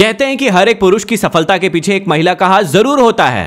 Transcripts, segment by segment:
कहते हैं कि हर एक पुरुष की सफलता के पीछे एक महिला का हाथ जरूर होता है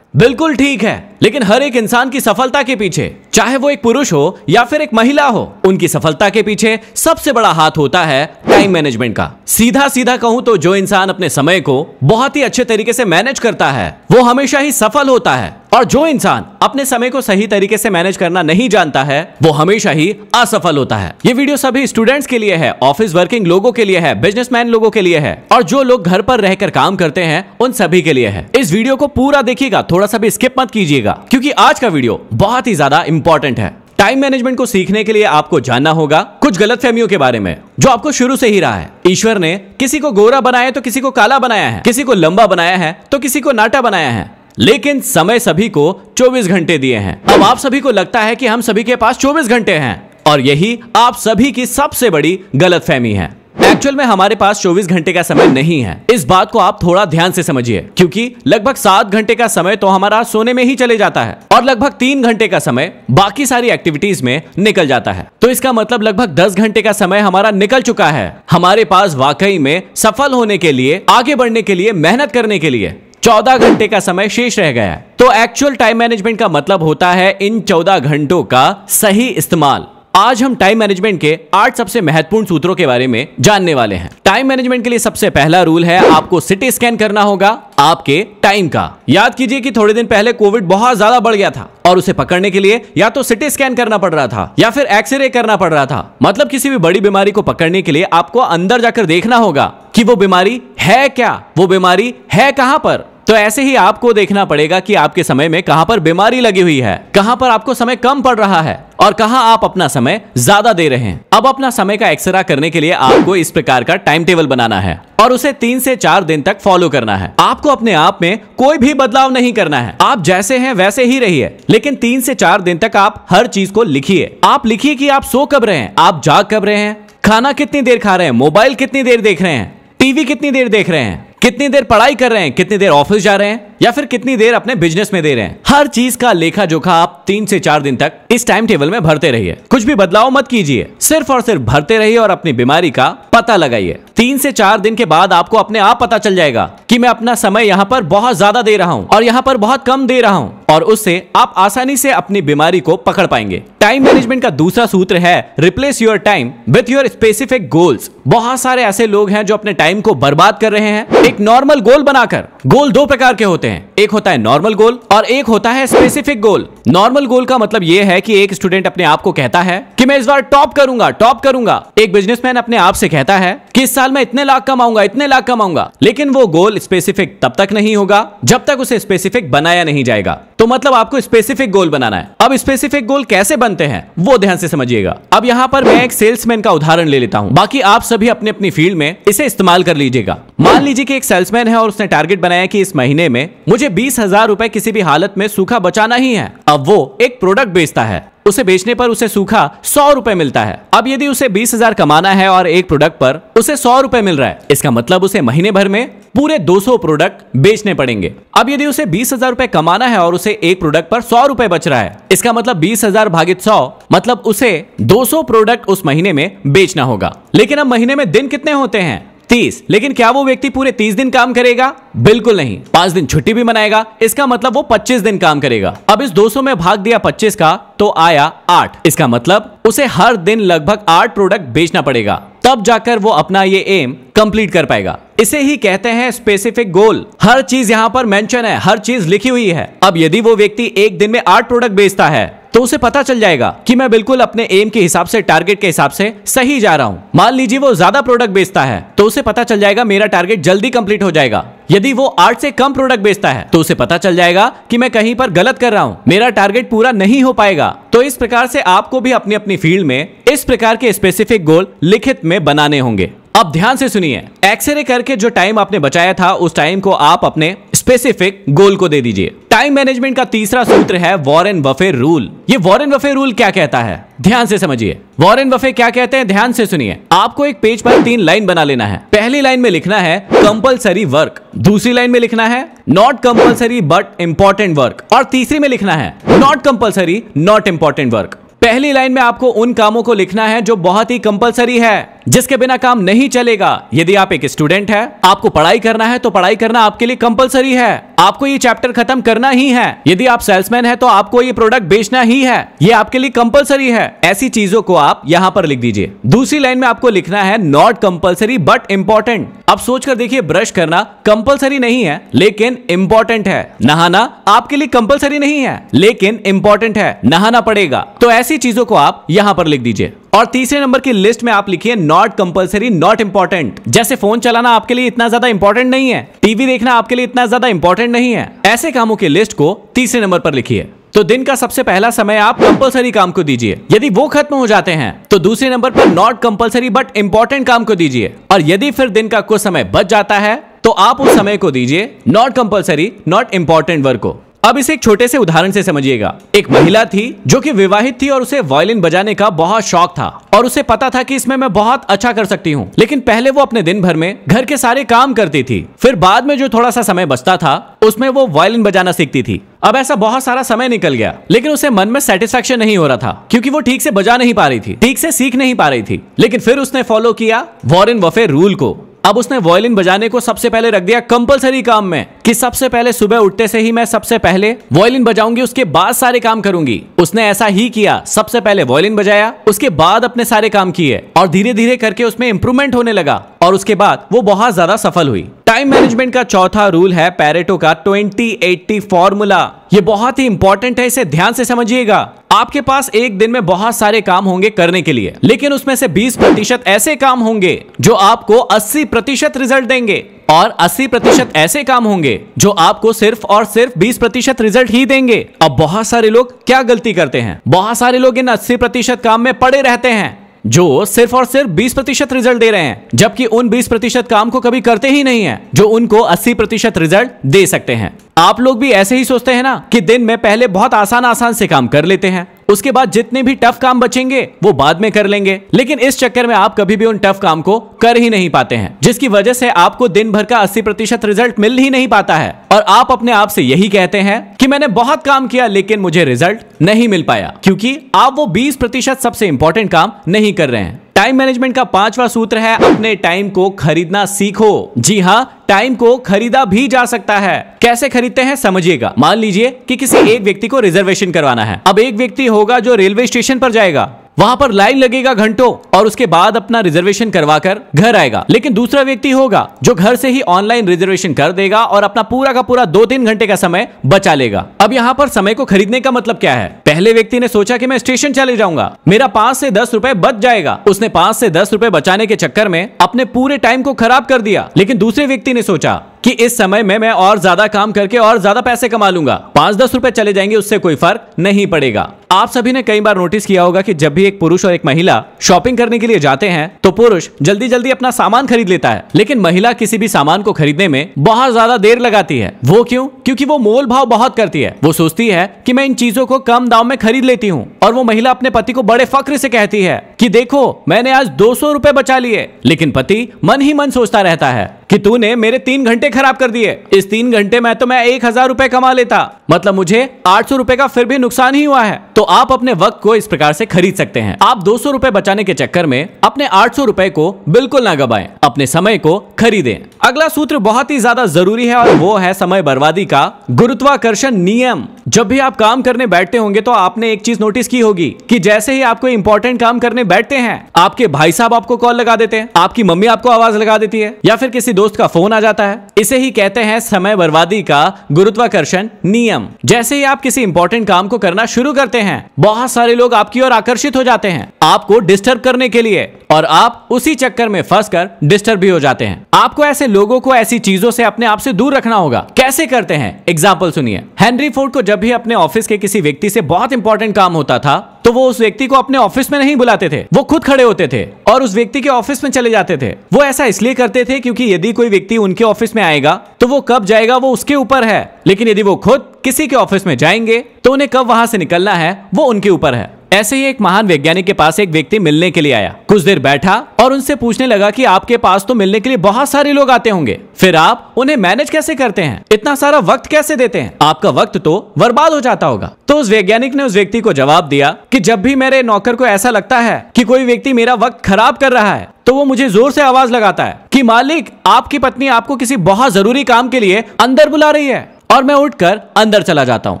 बिल्कुल ठीक है लेकिन हर एक इंसान की सफलता के पीछे चाहे वो एक पुरुष हो या फिर एक महिला हो उनकी सफलता के पीछे सबसे बड़ा हाथ होता है टाइम मैनेजमेंट का सीधा सीधा कहूं तो जो इंसान अपने समय को बहुत ही अच्छे तरीके से मैनेज करता है वो हमेशा ही सफल होता है और जो इंसान अपने समय को सही तरीके से मैनेज करना नहीं जानता है वो हमेशा ही असफल होता है ये वीडियो सभी स्टूडेंट्स के लिए है ऑफिस वर्किंग लोगों के लिए है बिजनेसमैन लोगों के लिए है और जो लोग घर पर रहकर काम करते हैं उन सभी के लिए है इस वीडियो को पूरा देखिएगा थोड़ा सा भी स्किप मत कीजिएगा कीजिएगा क्योंकि आज का वीडियो बहुत ही ज्यादा इंपॉर्टेंट है टाइम मैनेजमेंट को सीखने के लिए आपको जानना होगा कुछ गलत फहमियों के बारे में जो आपको शुरू से ही रहा है ईश्वर ने किसी को गोरा बनाया तो किसी को काला बनाया है किसी को लंबा बनाया है तो किसी को नाटा बनाया है लेकिन समय सभी को 24 घंटे दिए हैं अब आप सभी को लगता है कि हम सभी के पास 24 घंटे हैं और यही आप सभी की सबसे बड़ी गलतफहमी है एक्चुअल में हमारे पास 24 घंटे का समय नहीं है इस बात को आप थोड़ा ध्यान से समझिए क्योंकि लगभग सात घंटे का समय तो हमारा सोने में ही चले जाता है और लगभग तीन घंटे का समय बाकी सारी एक्टिविटीज में निकल जाता है तो इसका मतलब लगभग दस घंटे का समय हमारा निकल चुका है हमारे पास वाकई में सफल होने के लिए आगे बढ़ने के लिए मेहनत करने के लिए चौदह घंटे का समय शेष रह गया है तो एक्चुअल टाइम मैनेजमेंट का मतलब होता है इन चौदह घंटों का सही इस्तेमाल आज हम टाइम मैनेजमेंट के आठ सबसे महत्वपूर्ण सूत्रों के बारे में जानने वाले हैं टाइम मैनेजमेंट के लिए सबसे पहला रूल है आपको सिटी स्कैन करना होगा आपके टाइम का याद कीजिए कि थोड़े दिन पहले कोविड बहुत ज्यादा बढ़ गया था और उसे पकड़ने के लिए या तो सिटी स्कैन करना पड़ रहा था या फिर एक्सरे करना पड़ रहा था मतलब किसी भी बड़ी बीमारी को पकड़ने के लिए आपको अंदर जाकर देखना होगा कि वो बीमारी है क्या वो बीमारी है कहां पर तो ऐसे ही आपको देखना पड़ेगा कि आपके समय में कहां पर बीमारी लगी हुई है कहां पर आपको समय कम पड़ रहा है और कहा आप अपना समय ज्यादा दे रहे हैं अब अपना समय का एक्सरा करने के लिए आपको इस प्रकार का टाइम टेबल बनाना है और उसे तीन से चार दिन तक फॉलो करना है आपको अपने आप में कोई भी बदलाव नहीं करना है आप जैसे हैं वैसे ही रहिए लेकिन तीन से चार दिन तक आप हर चीज को लिखिए आप लिखिए कि आप सो कब रहे हैं आप जाग कब रहे हैं खाना कितनी देर खा रहे हैं मोबाइल कितनी देर देख रहे हैं टीवी कितनी देर देख रहे हैं कितनी देर पढ़ाई कर रहे हैं कितनी देर ऑफिस जा रहे हैं या फिर कितनी देर अपने बिजनेस में दे रहे हैं हर चीज का लेखा जोखा आप तीन से चार दिन तक इस टाइम टेबल में भरते रहिए कुछ भी बदलाव मत कीजिए सिर्फ और सिर्फ भरते रहिए और अपनी बीमारी का पता लगाइए तीन से चार दिन के बाद आपको अपने आप पता चल जाएगा कि मैं अपना समय यहाँ पर बहुत ज्यादा दे रहा हूँ और यहाँ पर बहुत कम दे रहा हूँ और उससे आप आसानी से अपनी बीमारी को पकड़ पाएंगे टाइम मैनेजमेंट का दूसरा सूत्र है replace your time with your specific goals बहुत सारे ऐसे लोग हैं जो अपने टाइम को बर्बाद कर रहे हैं एक नॉर्मल गोल बनाकर गोल दो प्रकार के होते हैं एक होता है नॉर्मल गोल और एक होता है स्पेसिफिक गोल नॉर्मल गोल का मतलब यह है कि एक स्टूडेंट अपने आप को कहता है कि मैं इस बार टॉप करूंगा टॉप करूंगा एक बिजनेसमैन अपने आप से कहता है कि इस साल मैं इतने लाख कमाऊंगा इतने लाख कमाऊंगा लेकिन वो गोल स्पेसिफिक तब तक नहीं होगा जब तक उसे स्पेसिफिक बनाया नहीं जाएगा तो मतलब आपको स्पेसिफिक गोल बनाना है अब स्पेसिफिक गोल कैसे बनते हैं वो ध्यान से समझिएगा अब यहाँ पर मैं एक सेल्समैन का उदाहरण ले लेता हूँ बाकी आप सभी अपने अपनी फील्ड में इसे इस्तेमाल कर लीजिएगा मान लीजिए कि एक सेल्समैन है और उसने टारगेट बनाया कि इस महीने में मुझे बीस हजार रूपए किसी भी हालत में सूखा बचाना ही है अब वो एक प्रोडक्ट बेचता है उसे बेचने पर उसे सूखा सौ रुपए मिलता है अब यदि उसे बीस हजार कमाना है और एक प्रोडक्ट पर उसे सौ रुपए मिल रहा है इसका मतलब उसे महीने भर में पूरे 200 प्रोडक्ट बेचने पड़ेंगे अब यदि उसे बीस हजार रूपए कमाना है और उसे एक प्रोडक्ट पर सौ रूपए बच रहा है इसका मतलब बीस हजार भागित सौ मतलब उसे 200 प्रोडक्ट उस महीने में बेचना होगा लेकिन अब महीने में दिन कितने होते हैं तीस लेकिन क्या वो व्यक्ति पूरे तीस दिन काम करेगा बिल्कुल नहीं पांच दिन छुट्टी भी मनाएगा इसका मतलब वो पच्चीस दिन काम करेगा अब इस 200 में भाग दिया पच्चीस का तो आया आठ इसका मतलब उसे हर दिन लगभग आठ प्रोडक्ट बेचना पड़ेगा तब जाकर वो अपना ये एम कंप्लीट कर पाएगा इसे ही कहते हैं स्पेसिफिक गोल हर चीज यहाँ पर मेंशन है हर चीज लिखी हुई है अब यदि वो व्यक्ति एक दिन में आठ प्रोडक्ट बेचता है तो उसे पता चल जाएगा कि मैं बिल्कुल अपने एम के हिसाब से टारगेट के हिसाब से सही जा रहा हूँ मान लीजिए वो ज्यादा प्रोडक्ट बेचता है तो उसे पता चल जाएगा मेरा टारगेट जल्दी कंप्लीट हो जाएगा यदि वो आठ से कम प्रोडक्ट बेचता है तो उसे पता चल जाएगा कि मैं कहीं पर गलत कर रहा हूँ मेरा टारगेट पूरा नहीं हो पाएगा तो इस प्रकार से आपको भी अपनी अपनी फील्ड में इस प्रकार के स्पेसिफिक गोल लिखित में बनाने होंगे अब ध्यान से सुनिए एक्सरे करके जो टाइम आपने बचाया था उस टाइम को आप अपने स्पेसिफिक गोल को दे दीजिए टाइम मैनेजमेंट का तीसरा सूत्र है वॉरेन वफे रूल ये वॉरेन वफे रूल क्या कहता है ध्यान से समझिए वॉरेन वफे क्या कहते हैं ध्यान से सुनिए आपको एक पेज पर तीन लाइन बना लेना है पहली लाइन में लिखना है कंपलसरी वर्क दूसरी लाइन में लिखना है not compulsory but important work और तीसरी में लिखना है not compulsory not important work पहली लाइन में आपको उन कामों को लिखना है जो बहुत ही कंपलसरी है जिसके बिना काम नहीं चलेगा यदि आप एक स्टूडेंट है आपको पढ़ाई करना है तो पढ़ाई करना आपके लिए कंपलसरी है आपको ये चैप्टर खत्म करना ही है यदि आप सेल्समैन है तो आपको ये प्रोडक्ट बेचना ही है ये आपके लिए कंपलसरी है ऐसी चीजों को आप यहाँ पर लिख दीजिए दूसरी लाइन में आपको लिखना है नॉट कंपल्सरी बट इम्पोर्टेंट आप सोचकर देखिए ब्रश करना कंपलसरी नहीं है लेकिन इम्पोर्टेंट है नहाना आपके लिए कंपलसरी नहीं है लेकिन इम्पोर्टेंट है नहाना पड़ेगा तो ऐसी चीजों को आप यहाँ पर लिख दीजिए और तीसरे नंबर की लिस्ट में आप लिखिए नॉट कंपलसरी नॉट इंपॉर्टेंट जैसे फोन चलाना आपके लिए इतना ज्यादा इंपॉर्टेंट नहीं है टीवी देखना आपके लिए इतना ज्यादा इंपॉर्टेंट नहीं है ऐसे कामों की लिस्ट को तीसरे नंबर पर लिखिए तो दिन का सबसे पहला समय आप कंपलसरी काम को दीजिए यदि वो खत्म हो जाते हैं तो दूसरे नंबर पर नॉट कंपलसरी बट इंपॉर्टेंट काम को दीजिए और यदि फिर दिन का कुछ समय बच जाता है तो आप उस समय को दीजिए not compulsory not important work को अब इसे एक छोटे से उदाहरण से समझिएगा एक महिला थी जो कि विवाहित थी और उसे वायलिन बजाने का बहुत शौक था और उसे पता था कि इसमें मैं बहुत अच्छा कर सकती हूँ लेकिन पहले वो अपने दिन भर में घर के सारे काम करती थी फिर बाद में जो थोड़ा सा समय बचता था उसमें वो वायलिन बजाना सीखती थी अब ऐसा बहुत सारा समय निकल गया लेकिन उसे मन में सेटिस्फेक्शन नहीं हो रहा था क्योंकि वो ठीक से बजा नहीं पा रही थी ठीक से सीख नहीं पा रही थी लेकिन फिर उसने फॉलो किया वॉरेन वफे रूल को अब उसने वॉयलिन बजाने को सबसे पहले रख दिया कंपलसरी काम में कि सबसे पहले सुबह उठते से ही मैं सबसे पहले वॉयलिन बजाऊंगी उसके बाद सारे काम करूंगी उसने ऐसा ही किया सबसे पहले वॉयलिन बजाया उसके बाद अपने सारे काम किए और धीरे धीरे करके उसमें इंप्रूवमेंट होने लगा और उसके बाद वो बहुत ज्यादा सफल हुई टाइम मैनेजमेंट का चौथा रूल है पैरेटो का 2080 फॉर्मूला ये बहुत ही इंपॉर्टेंट है इसे ध्यान से समझिएगा आपके पास एक दिन में बहुत सारे काम होंगे करने के लिए लेकिन उसमें से 20 प्रतिशत ऐसे काम होंगे जो आपको 80 प्रतिशत रिजल्ट देंगे और 80 प्रतिशत ऐसे काम होंगे जो आपको सिर्फ और सिर्फ 20 प्रतिशत रिजल्ट ही देंगे अब बहुत सारे लोग क्या गलती करते हैं बहुत सारे लोग इन 80 प्रतिशत काम में पड़े रहते हैं जो सिर्फ और सिर्फ 20 प्रतिशत रिजल्ट दे रहे हैं जबकि उन 20 प्रतिशत काम को कभी करते ही नहीं है जो उनको 80 प्रतिशत रिजल्ट दे सकते हैं आप लोग भी ऐसे ही सोचते हैं ना कि दिन में पहले बहुत आसान आसान से काम कर लेते हैं उसके बाद जितने भी टफ काम बचेंगे वो बाद में कर लेंगे लेकिन इस चक्कर में आप कभी भी उन टफ काम को कर ही नहीं पाते हैं जिसकी वजह से आपको दिन भर का अस्सी प्रतिशत रिजल्ट मिल ही नहीं पाता है और आप अपने आप से यही कहते हैं कि मैंने बहुत काम किया लेकिन मुझे रिजल्ट नहीं मिल पाया क्योंकि आप वो बीस प्रतिशत सबसे इंपॉर्टेंट काम नहीं कर रहे हैं टाइम मैनेजमेंट का पांचवा सूत्र है अपने टाइम को खरीदना सीखो जी हाँ टाइम को खरीदा भी जा सकता है कैसे खरीदते हैं समझिएगा मान लीजिए कि किसी एक व्यक्ति को रिजर्वेशन करवाना है अब एक व्यक्ति होगा जो रेलवे स्टेशन पर जाएगा वहां पर लाइन लगेगा घंटों और उसके बाद अपना रिजर्वेशन करवा कर घर आएगा लेकिन दूसरा व्यक्ति होगा जो घर से ही ऑनलाइन रिजर्वेशन कर देगा और अपना पूरा का पूरा दो तीन घंटे का समय बचा लेगा अब यहाँ पर समय को खरीदने का मतलब क्या है पहले व्यक्ति ने सोचा कि मैं स्टेशन चले जाऊंगा मेरा पांच से दस रुपए बच जाएगा उसने पांच से दस रुपए बचाने के चक्कर में अपने पूरे टाइम को खराब कर दिया लेकिन दूसरे व्यक्ति ने सोचा कि इस समय में मैं और ज्यादा काम करके और ज्यादा पैसे कमा लूंगा पांच दस रुपए चले जाएंगे उससे कोई फर्क नहीं पड़ेगा आप सभी ने कई बार नोटिस किया होगा कि जब भी एक पुरुष और एक महिला शॉपिंग करने के लिए जाते हैं तो पुरुष जल्दी जल्दी अपना सामान खरीद लेता है लेकिन महिला किसी भी सामान को खरीदने में बहुत ज्यादा देर लगाती है वो क्यों क्योंकि वो मोल भाव बहुत करती है वो सोचती है कि मैं इन चीजों को कम दाम में खरीद लेती हूँ और वो महिला अपने पति को बड़े फक्र से कहती है कि देखो मैंने आज दो सौ बचा लिए लेकिन पति मन ही मन सोचता रहता है कि तूने मेरे तीन घंटे खराब कर दिए इस तीन घंटे में तो मैं एक हजार रुपए कमा लेता मतलब मुझे आठ सौ का फिर भी नुकसान ही हुआ है तो आप अपने वक्त को इस प्रकार से खरीद सकते हैं आप दो सौ बचाने के चक्कर में अपने आठ सौ को बिल्कुल ना गवाएं अपने समय को खरीदें अगला सूत्र बहुत ही ज्यादा जरूरी है और वो है समय बर्बादी का गुरुत्वाकर्षण नियम जब भी आप काम करने बैठते होंगे तो आपने एक चीज नोटिस की होगी कि जैसे ही आपको इंपॉर्टेंट काम करने बैठते हैं आपके भाई साहब आपको कॉल लगा देते हैं आपकी मम्मी आपको आवाज लगा देती है या फिर किसी दोस्त का फोन आ जाता है इसे ही कहते हैं समय बर्बादी का गुरुत्वाकर्षण नियम नियम जैसे ही आप किसी इंपॉर्टेंट काम को करना शुरू करते हैं बहुत सारे लोग आपकी ओर आकर्षित हो जाते हैं आपको डिस्टर्ब करने के लिए और आप उसी चक्कर में फंस कर डिस्टर्ब भी हो जाते हैं आपको ऐसे लोगों को ऐसी चीजों से अपने आप से दूर रखना होगा कैसे करते हैं एग्जाम्पल सुनिए हेनरी फोर्ड को जब भी अपने ऑफिस के किसी व्यक्ति से बहुत इंपॉर्टेंट काम होता था तो वो उस व्यक्ति को अपने ऑफिस में नहीं बुलाते थे वो खुद खड़े होते थे और उस व्यक्ति के ऑफिस में चले जाते थे वो ऐसा इसलिए करते थे क्योंकि यदि कोई व्यक्ति उनके ऑफिस में आएगा तो वो कब जाएगा वो उसके ऊपर है लेकिन यदि वो खुद किसी के ऑफिस में जाएंगे तो उन्हें कब वहां से निकलना है वो उनके ऊपर है ऐसे ही एक महान वैज्ञानिक के पास एक व्यक्ति मिलने के लिए आया कुछ देर बैठा और उनसे पूछने लगा कि आपके पास तो मिलने के लिए बहुत सारे लोग आते होंगे फिर आप उन्हें मैनेज कैसे करते हैं इतना सारा वक्त कैसे देते हैं आपका वक्त तो बर्बाद हो जाता होगा तो उस वैज्ञानिक ने उस व्यक्ति को जवाब दिया कि जब भी मेरे नौकर को ऐसा लगता है कि कोई व्यक्ति मेरा वक्त खराब कर रहा है तो वो मुझे जोर से आवाज लगाता है कि मालिक आपकी पत्नी आपको किसी बहुत जरूरी काम के लिए अंदर बुला रही है और मैं उठकर अंदर चला जाता हूँ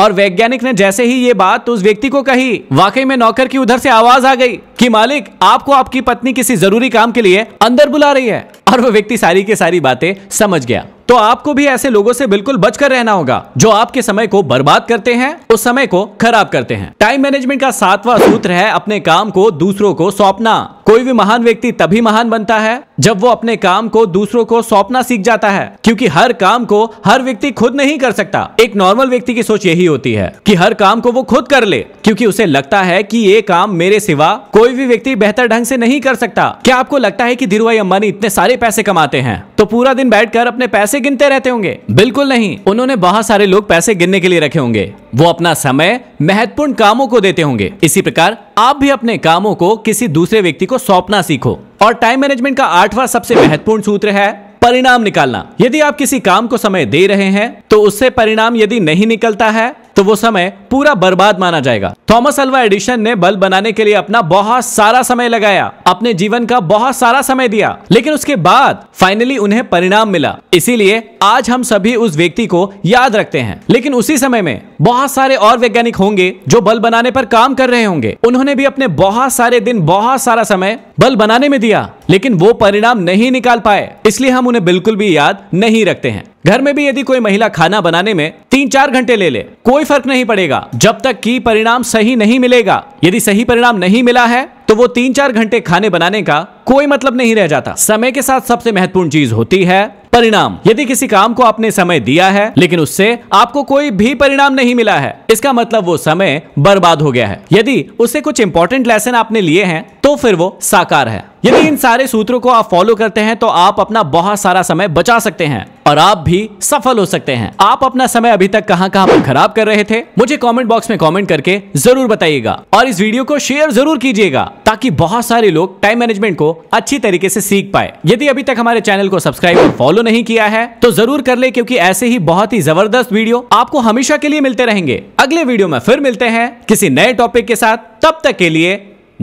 और वैज्ञानिक ने जैसे ही ये बात उस व्यक्ति को कही वाकई में नौकर की उधर से आवाज आ गई कि मालिक आपको आपकी पत्नी किसी जरूरी काम के लिए अंदर बुला रही है और वो व्यक्ति सारी के सारी बातें समझ गया तो आपको भी ऐसे लोगों से बिल्कुल बचकर रहना होगा जो आपके समय को बर्बाद करते हैं उस समय को खराब करते हैं टाइम मैनेजमेंट का सातवां सूत्र है अपने काम को दूसरों को सौंपना कोई भी महान व्यक्ति तभी महान बनता है जब वो अपने काम को दूसरों को सौंपना सीख जाता है क्योंकि हर काम को हर व्यक्ति खुद नहीं कर सकता एक नॉर्मल व्यक्ति की सोच यही होती है कि हर काम को वो खुद कर ले क्योंकि उसे लगता है कि ये काम मेरे सिवा कोई भी व्यक्ति बेहतर ढंग से नहीं कर सकता क्या आपको लगता है कि धीरू अंबानी इतने सारे पैसे कमाते हैं तो पूरा दिन बैठकर अपने पैसे पैसे गिनते रहते होंगे बिल्कुल नहीं उन्होंने बहुत सारे लोग पैसे गिनने के लिए रखे होंगे वो अपना समय महत्वपूर्ण कामों को देते होंगे इसी प्रकार आप भी अपने कामों को किसी दूसरे व्यक्ति को सौंपना सीखो और टाइम मैनेजमेंट का आठवां सबसे महत्वपूर्ण सूत्र है परिणाम निकालना यदि आप किसी काम को समय दे रहे हैं तो उससे परिणाम यदि नहीं निकलता है तो वो समय पूरा बर्बाद माना जाएगा थॉमस अल्वा एडिशन ने बल्ब बनाने के लिए अपना बहुत सारा समय लगाया अपने जीवन का बहुत सारा समय दिया लेकिन उसके बाद फाइनली उन्हें परिणाम मिला इसीलिए आज हम सभी उस व्यक्ति को याद रखते हैं लेकिन उसी समय में बहुत सारे और वैज्ञानिक होंगे जो बल्ब बनाने पर काम कर रहे होंगे उन्होंने भी अपने बहुत सारे दिन बहुत सारा समय बल्ब बनाने में दिया लेकिन वो परिणाम नहीं निकाल पाए इसलिए हम उन्हें बिल्कुल भी याद नहीं रखते हैं घर में भी यदि कोई महिला खाना बनाने में तीन चार घंटे ले ले कोई फर्क नहीं पड़ेगा जब तक की परिणाम सही नहीं मिलेगा यदि सही परिणाम नहीं मिला है तो वो तीन चार घंटे खाने बनाने का कोई मतलब नहीं रह जाता समय के साथ सबसे महत्वपूर्ण चीज होती है परिणाम यदि किसी काम को आपने समय दिया है लेकिन उससे आपको कोई भी परिणाम नहीं मिला है इसका मतलब वो समय बर्बाद हो गया है यदि उससे कुछ इंपॉर्टेंट लेसन आपने लिए हैं तो फिर वो साकार है यदि इन सारे सूत्रों को आप फॉलो करते हैं तो आप अपना बहुत सारा समय बचा सकते हैं और आप भी सफल हो सकते हैं आप अपना समय अभी तक कहां कहां पर खराब कर रहे थे मुझे कमेंट बॉक्स में कमेंट करके जरूर बताइएगा और इस वीडियो को शेयर जरूर कीजिएगा ताकि बहुत सारे लोग टाइम मैनेजमेंट को अच्छी तरीके से सीख पाए यदि अभी तक हमारे चैनल को सब्सक्राइब और फॉलो नहीं किया है तो जरूर कर ले क्योंकि ऐसे ही बहुत ही जबरदस्त वीडियो आपको हमेशा के लिए मिलते रहेंगे अगले वीडियो में फिर मिलते हैं किसी नए टॉपिक के साथ तब तक के लिए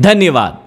धन्यवाद